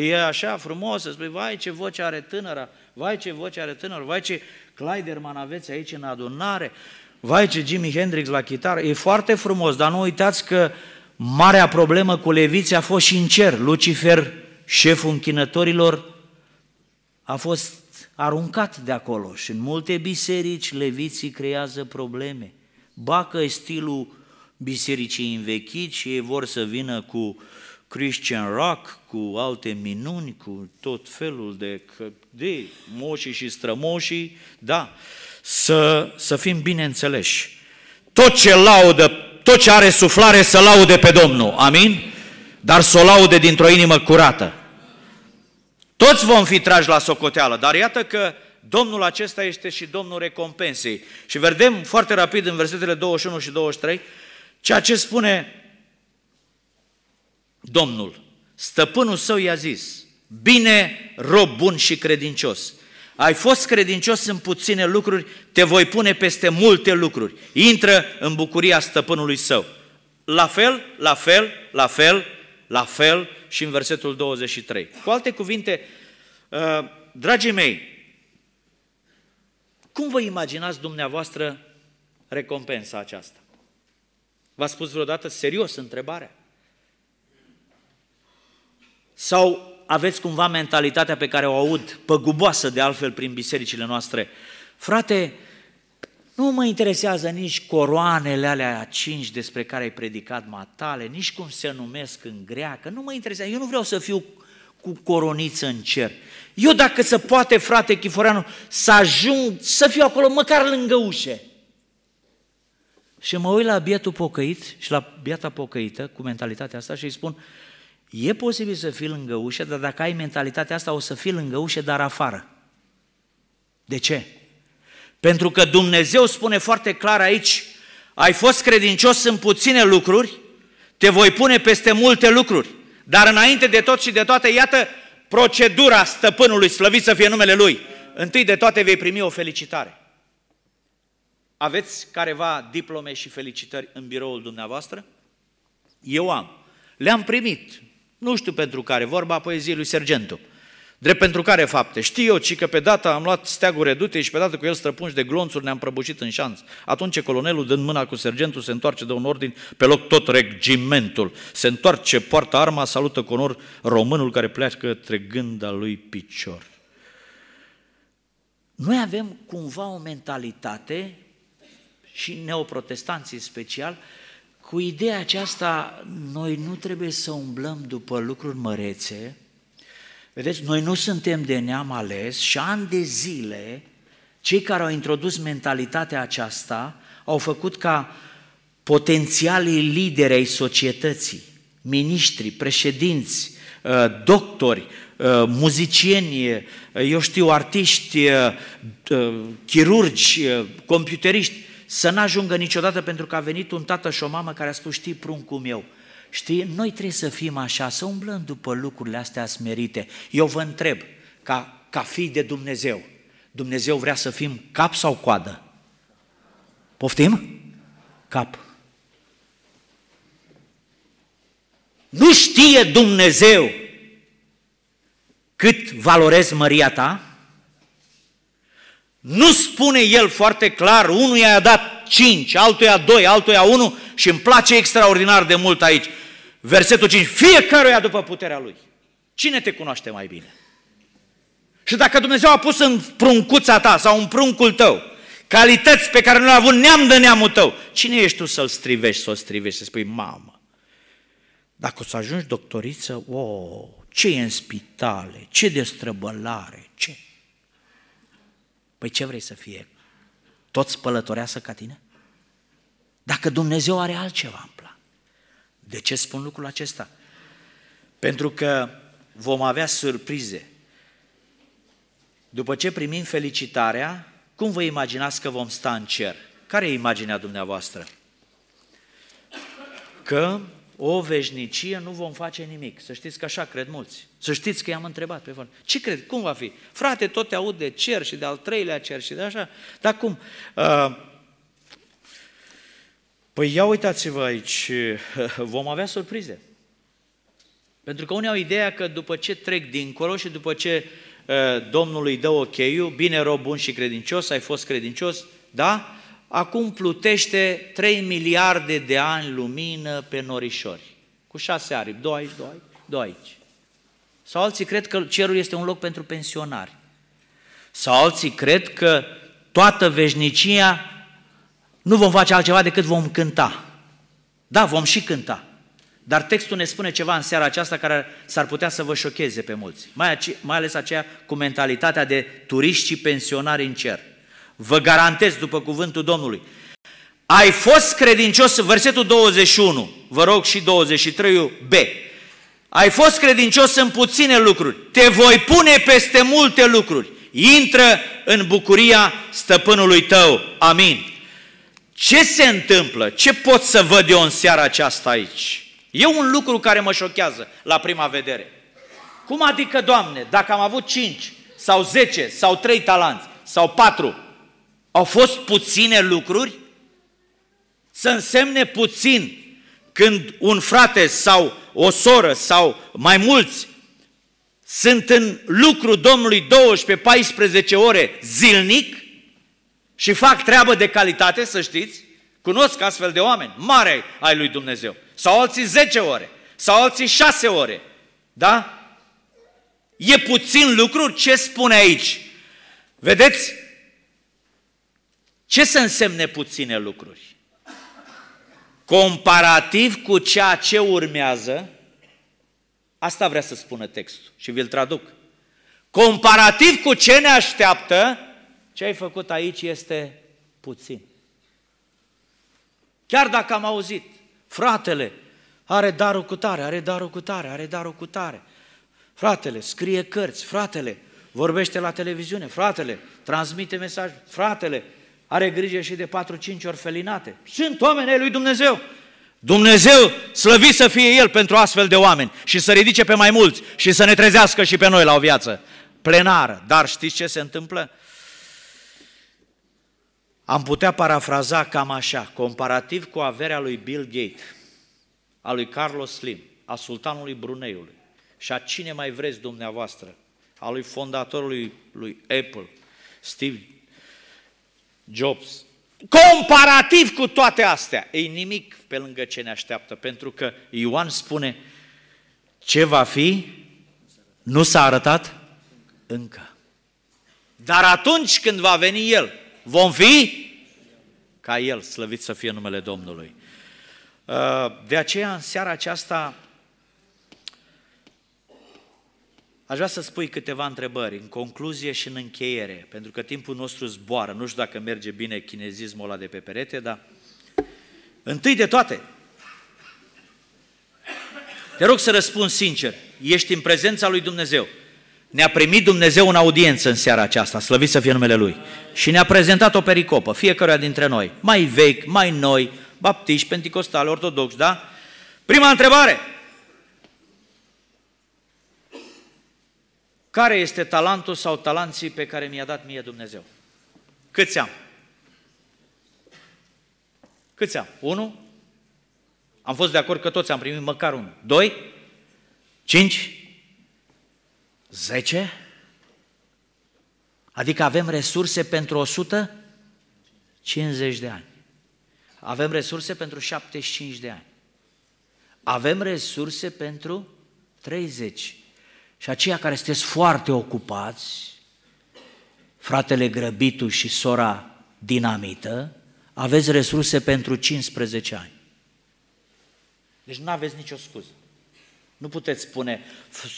E așa frumos să spui, vai ce voce are tânăra, vai ce voce are tânăr, vai ce Clyderman aveți aici în adunare. Vai ce Jimi Hendrix la chitară, e foarte frumos, dar nu uitați că marea problemă cu leviții a fost și în cer. Lucifer, șeful închinătorilor, a fost aruncat de acolo și în multe biserici leviții creează probleme. Bacă e stilul bisericii învechit și ei vor să vină cu Christian rock, cu alte minuni, cu tot felul de, de moșii și strămoșii, da, să, să fim bineînțeleși. Tot ce laudă, tot ce are suflare să laude pe Domnul, amin? Dar să o laude dintr-o inimă curată. Toți vom fi trași la socoteală, dar iată că Domnul acesta este și Domnul recompensei. Și vedem foarte rapid în versetele 21 și 23 ceea ce spune Domnul. Stăpânul său i-a zis, bine rob bun și credincios, ai fost credincios în puține lucruri, te voi pune peste multe lucruri. Intră în bucuria stăpânului său. La fel, la fel, la fel, la fel și în versetul 23. Cu alte cuvinte, uh, dragii mei, cum vă imaginați dumneavoastră recompensa aceasta? V-ați spus vreodată serios întrebarea? Sau aveți cumva mentalitatea pe care o aud, păguboasă de altfel prin bisericile noastre. Frate, nu mă interesează nici coroanele alea cinci despre care ai predicat matale, nici cum se numesc în greacă, nu mă interesează, eu nu vreau să fiu cu coroniță în cer. Eu dacă se poate, frate Chiforeanu, să ajung, să fiu acolo măcar lângă ușe. Și mă uit la bietul pocăit și la biata pocăită cu mentalitatea asta și îi spun, E posibil să fii lângă ușă, dar dacă ai mentalitatea asta, o să fii lângă ușă, dar afară. De ce? Pentru că Dumnezeu spune foarte clar aici, ai fost credincios în puține lucruri, te voi pune peste multe lucruri. Dar înainte de tot și de toate, iată procedura stăpânului, slăvit să fie numele lui. Întâi de toate vei primi o felicitare. Aveți careva diplome și felicitări în biroul dumneavoastră? Eu am. Le-am primit, nu știu pentru care, vorba poeziei lui Sergentu. Drept pentru care fapte? Știu eu, ci că pe data am luat steagul redute și pe data cu el străpunși de glonțuri ne-am prăbușit în șanț. Atunci colonelul, dând mâna cu sergentul, se întoarce de un ordin, pe loc tot regimentul. Se întoarce, poartă arma, salută cu onor românul care pleacă tregând al lui picior. Noi avem cumva o mentalitate și neoprotestanții special, special, cu ideea aceasta, noi nu trebuie să umblăm după lucruri mărețe. Vedeți, noi nu suntem de neam ales și ani de zile cei care au introdus mentalitatea aceasta au făcut ca potențialii lideri ai societății, miniștri, președinți, uh, doctori, uh, muzicieni, uh, eu știu, artiști, chirurgi, computeriști, să n-ajungă niciodată pentru că a venit un tată și o mamă care a spus, știi cum eu, știi, noi trebuie să fim așa, să umblăm după lucrurile astea smerite. Eu vă întreb, ca, ca fii de Dumnezeu, Dumnezeu vrea să fim cap sau coadă? Poftim? Cap. Nu știe Dumnezeu cât valorezi măria ta? Nu spune el foarte clar, unul i-a dat doi, altuia i altuia unu și îmi place extraordinar de mult aici. Versetul 5, fiecăruia după puterea lui. Cine te cunoaște mai bine? Și dacă Dumnezeu a pus în pruncuța ta sau în pruncul tău calități pe care nu le-a avut neam de neamul tău, cine ești tu să-l strivești, să o strivești, să spui, mamă, dacă o să ajungi doctoriță, o, oh, ce e în spitale, ce de străbălare, Păi ce vrei să fie? Tot spălătoreasă ca tine? Dacă Dumnezeu are altceva în plan. De ce spun lucrul acesta? Pentru că vom avea surprize. După ce primim felicitarea, cum vă imaginați că vom sta în cer? Care e imaginea dumneavoastră? Că o veșnicie nu vom face nimic. Să știți că așa cred mulți. Să știți că i-am întrebat pe voi. Ce cred? Cum va fi? Frate, tot te aud de cer și de al treilea cer și de așa. Dar cum? Uh, păi ia uitați-vă aici, [LAUGHS] vom avea surprize. Pentru că unii au ideea că după ce trec dincolo și după ce uh, Domnul îi dă ok bine rob bun și credincios, ai fost credincios, da? acum plutește 3 miliarde de ani lumină pe norișori. Cu șase aripi, două aici, două aici, două aici. Sau alții cred că cerul este un loc pentru pensionari. Sau alții cred că toată veșnicia nu vom face altceva decât vom cânta. Da, vom și cânta. Dar textul ne spune ceva în seara aceasta care s-ar putea să vă șocheze pe mulți, mai, mai ales aceea cu mentalitatea de turiști și pensionari în cer. Vă garantez după cuvântul Domnului. Ai fost credincios, versetul 21, vă rog și 23b. Ai fost credincios în puține lucruri, te voi pune peste multe lucruri. Intră în bucuria stăpânului tău. Amin. Ce se întâmplă? Ce pot să văd eu în seara aceasta aici? E un lucru care mă șochează la prima vedere. Cum adică, Doamne, dacă am avut 5 sau 10 sau 3 talanți sau 4, au fost puține lucruri? Să însemne puțin când un frate sau o soră sau mai mulți sunt în lucru Domnului 12-14 ore zilnic și fac treabă de calitate, să știți, cunosc astfel de oameni, mare ai lui Dumnezeu. Sau alții 10 ore, sau alții 6 ore. Da? E puțin lucru ce spune aici. Vedeți? Ce să însemne puține lucruri? Comparativ cu ceea ce urmează, asta vrea să spună textul și vi-l traduc. Comparativ cu ce ne așteaptă, ce ai făcut aici este puțin. Chiar dacă am auzit, fratele, are darul cu tare, are darul cu tare, are darul cu tare. Fratele, scrie cărți, fratele, vorbește la televiziune, fratele, transmite mesaje, fratele, are grijă și de 4-5 orfelinate. Sunt ai lui Dumnezeu. Dumnezeu slăvi să fie El pentru astfel de oameni și să ridice pe mai mulți și să ne trezească și pe noi la o viață plenară. Dar știți ce se întâmplă? Am putea parafraza cam așa, comparativ cu averea lui Bill Gates, a lui Carlos Slim, a sultanului Bruneiului și a cine mai vreți dumneavoastră, a lui fondatorului lui Apple, Steve Jobs. Comparativ cu toate astea, ei nimic pe lângă ce ne așteaptă, pentru că Ioan spune ce va fi, nu s-a arătat încă. Dar atunci când va veni El, vom fi ca El, slăvit să fie numele Domnului. Uh, de aceea, în seara aceasta, Aș vrea să spui câteva întrebări în concluzie și în încheiere, pentru că timpul nostru zboară. Nu știu dacă merge bine chinezismul ăla de pe perete, dar întâi de toate, te rog să răspund sincer, ești în prezența lui Dumnezeu. Ne-a primit Dumnezeu în audiență în seara aceasta, slăvit să fie numele Lui. Și ne-a prezentat o pericopă, fiecăruia dintre noi, mai vechi, mai noi, baptiști, penticostali, ortodoxi, da? Prima întrebare, Care este talentul sau talanții pe care mi-a dat mie Dumnezeu? Câți am? Câți am? Unu? Am fost de acord că toți am primit măcar unul. Doi? Cinci? Zece? Adică avem resurse pentru 150 de ani. Avem resurse pentru 75 de ani. Avem resurse pentru 30 și aceia care sunteți foarte ocupați, fratele Grăbitu și sora Dinamită, aveți resurse pentru 15 ani. Deci nu aveți nicio scuză. Nu puteți spune,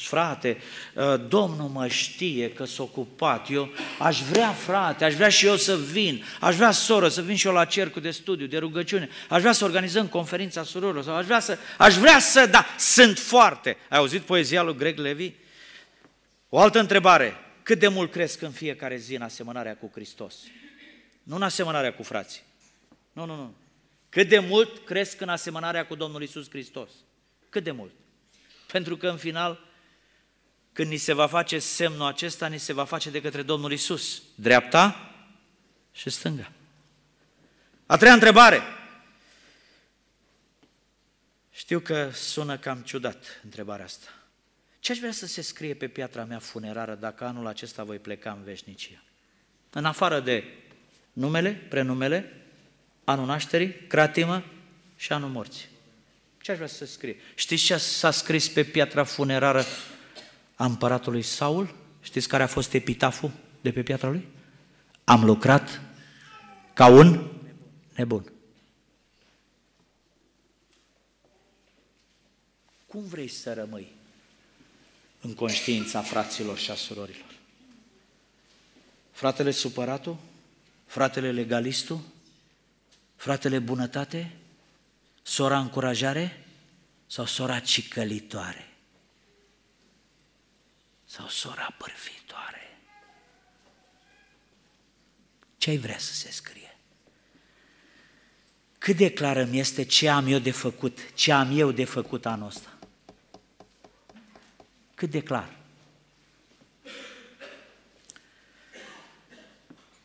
frate, ă, Domnul mă știe că sunt ocupat, eu aș vrea, frate, aș vrea și eu să vin, aș vrea, soră, să vin și eu la cercul de studiu, de rugăciune, aș vrea să organizăm conferința surorilor, sau aș vrea să, aș vrea să, da, sunt foarte. Ai auzit poezia lui Greg Levi? O altă întrebare. Cât de mult cresc în fiecare zi în asemănarea cu Hristos? Nu în asemănarea cu frații. Nu, nu, nu. Cât de mult cresc în asemănarea cu Domnul Isus Hristos? Cât de mult? Pentru că în final, când ni se va face semnul acesta, ni se va face de către Domnul Isus, dreapta și stânga. A treia întrebare. Știu că sună cam ciudat întrebarea asta. Ce aș vrea să se scrie pe piatra mea funerară dacă anul acesta voi pleca în veșnicie? În afară de numele, prenumele, anul nașterii, cratimă și anul morții. Ce aș vrea să se scrie? Știți ce s-a scris pe piatra funerară a împăratului Saul? Știți care a fost epitaful de pe piatra lui? Am lucrat ca un nebun. Cum vrei să rămâi? în conștiința fraților și a surorilor. Fratele supăratul? Fratele legalistul? Fratele bunătate? Sora încurajare? Sau sora cicălitoare? Sau sora bârfitoare? Ce ai vrea să se scrie? Cât de clară mi este ce am eu de făcut, ce am eu de făcut anul ăsta? cât de clar.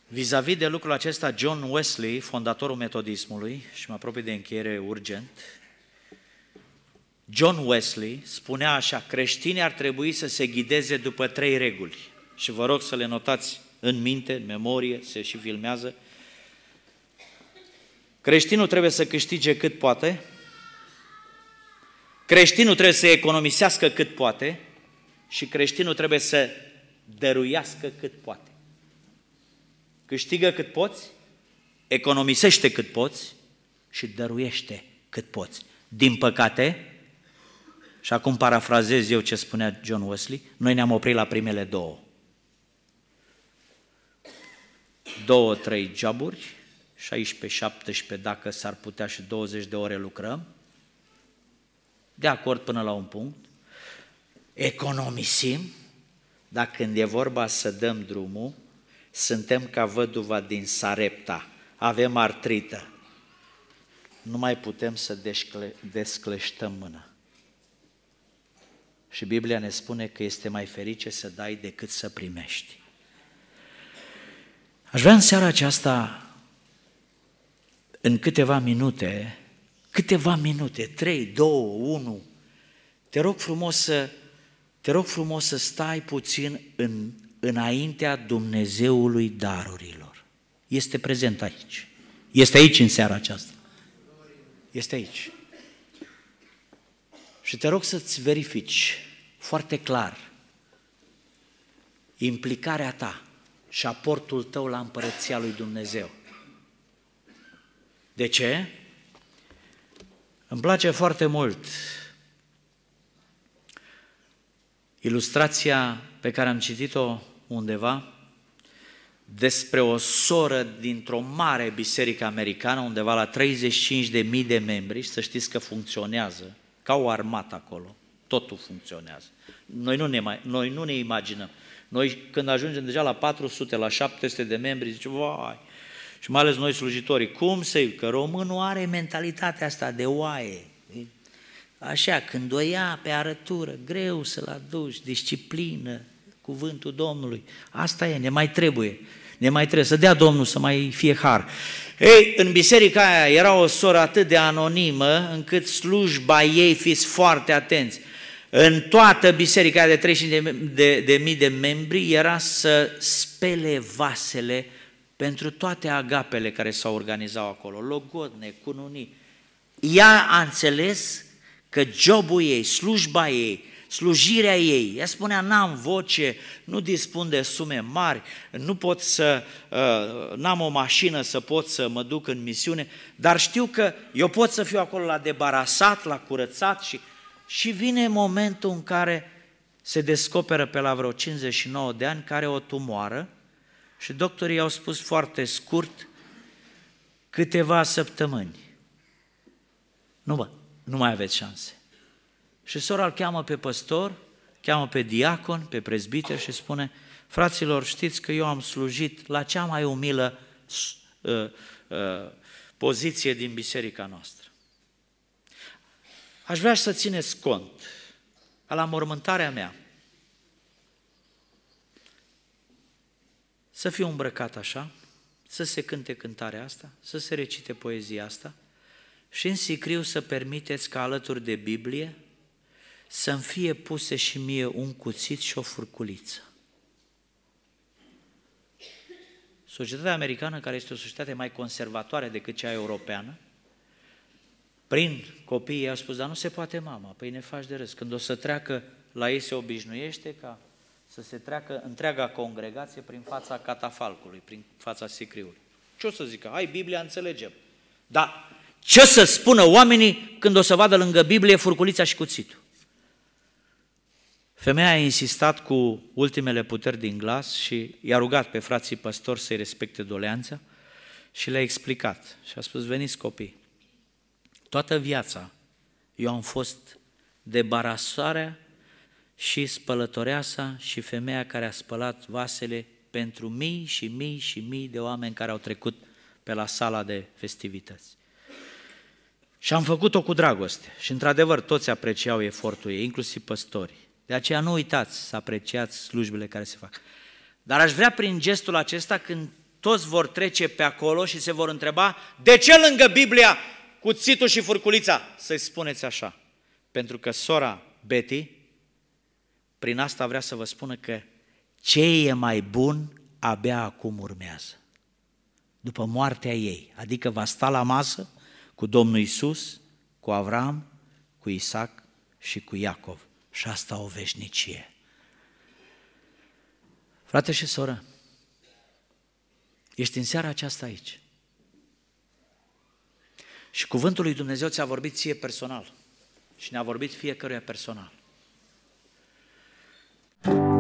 Vis-a-vis de lucrul acesta, John Wesley, fondatorul metodismului, și mă apropii de încheiere urgent, John Wesley spunea așa, creștinii ar trebui să se ghideze după trei reguli. Și vă rog să le notați în minte, în memorie, se și filmează. Creștinul trebuie să câștige cât poate, creștinul trebuie să economisească cât poate și creștinul trebuie să dăruiască cât poate. Câștigă cât poți, economisește cât poți și dăruiește cât poți. Din păcate, și acum parafrazez eu ce spunea John Wesley, noi ne-am oprit la primele două. Două, trei joburi, 16, 17, dacă s-ar putea și 20 de ore lucrăm, de acord până la un punct, economisim, dar când e vorba să dăm drumul, suntem ca văduva din Sarepta, avem artrită. Nu mai putem să descle- descleștăm mâna. Și Biblia ne spune că este mai ferice să dai decât să primești. Aș vrea în seara aceasta, în câteva minute, câteva minute, trei, două, unu, te rog frumos să te rog frumos să stai puțin în, înaintea Dumnezeului darurilor. Este prezent aici. Este aici în seara aceasta. Este aici. Și te rog să-ți verifici foarte clar implicarea ta și aportul tău la împărăția lui Dumnezeu. De ce? Îmi place foarte mult Ilustrația pe care am citit-o undeva despre o soră dintr-o mare biserică americană, undeva la 35.000 de membri, să știți că funcționează ca o armată acolo, totul funcționează. Noi nu ne, mai, noi nu ne imaginăm. Noi când ajungem deja la 400, la 700 de membri, zicem, vai, și mai ales noi slujitorii, cum să că românul are mentalitatea asta de oaie, Așa, când o ia pe arătură, greu să-l aduci, disciplină, cuvântul Domnului. Asta e, ne mai trebuie. Ne mai trebuie să dea Domnul să mai fie har. Ei, în biserica aia era o soră atât de anonimă încât slujba ei, fiți foarte atenți, în toată biserica de 300 de, de, de mii de membri era să spele vasele pentru toate agapele care s-au organizat acolo, logodne, cununii. Ea a înțeles că jobul ei, slujba ei, slujirea ei. Ea spunea, n-am voce, nu dispun de sume mari, nu pot să, uh, n-am o mașină să pot să mă duc în misiune, dar știu că eu pot să fiu acolo la debarasat, la curățat și, și vine momentul în care se descoperă pe la vreo 59 de ani care o tumoară și doctorii au spus foarte scurt câteva săptămâni. Nu bă, nu mai aveți șanse. Și sora îl cheamă pe păstor, cheamă pe diacon, pe prezbiter și spune, fraților, știți că eu am slujit la cea mai umilă uh, uh, poziție din biserica noastră. Aș vrea să țineți cont la mormântarea mea să fiu îmbrăcat așa, să se cânte cântarea asta, să se recite poezia asta, și în sicriu să permiteți ca alături de Biblie să-mi fie puse și mie un cuțit și o furculiță. Societatea americană, care este o societate mai conservatoare decât cea europeană, prin copiii a spus, dar nu se poate mama, păi ne faci de râs. Când o să treacă, la ei se obișnuiește ca să se treacă întreaga congregație prin fața catafalcului, prin fața sicriului. Ce o să zică? Hai, Biblia înțelegem. Da, ce să spună oamenii când o să vadă lângă Biblie furculița și cuțitul? Femeia a insistat cu ultimele puteri din glas și i-a rugat pe frații păstori să-i respecte doleanța și le-a explicat. Și a spus, veniți copii, toată viața eu am fost debarasarea și spălătoreasa și femeia care a spălat vasele pentru mii și mii și mii de oameni care au trecut pe la sala de festivități. Și am făcut-o cu dragoste. Și într-adevăr, toți apreciau efortul ei, inclusiv păstorii. De aceea nu uitați să apreciați slujbele care se fac. Dar aș vrea prin gestul acesta, când toți vor trece pe acolo și se vor întreba de ce lângă Biblia cuțitul și furculița? Să-i spuneți așa. Pentru că sora Betty, prin asta vrea să vă spună că ce e mai bun abia acum urmează. După moartea ei, adică va sta la masă cu Domnul Isus, cu Avram, cu Isaac și cu Iacov. Și asta o veșnicie. Frate și soră, ești în seara aceasta aici. Și cuvântul lui Dumnezeu ți-a vorbit ție personal și ne-a vorbit fiecăruia personal. thank you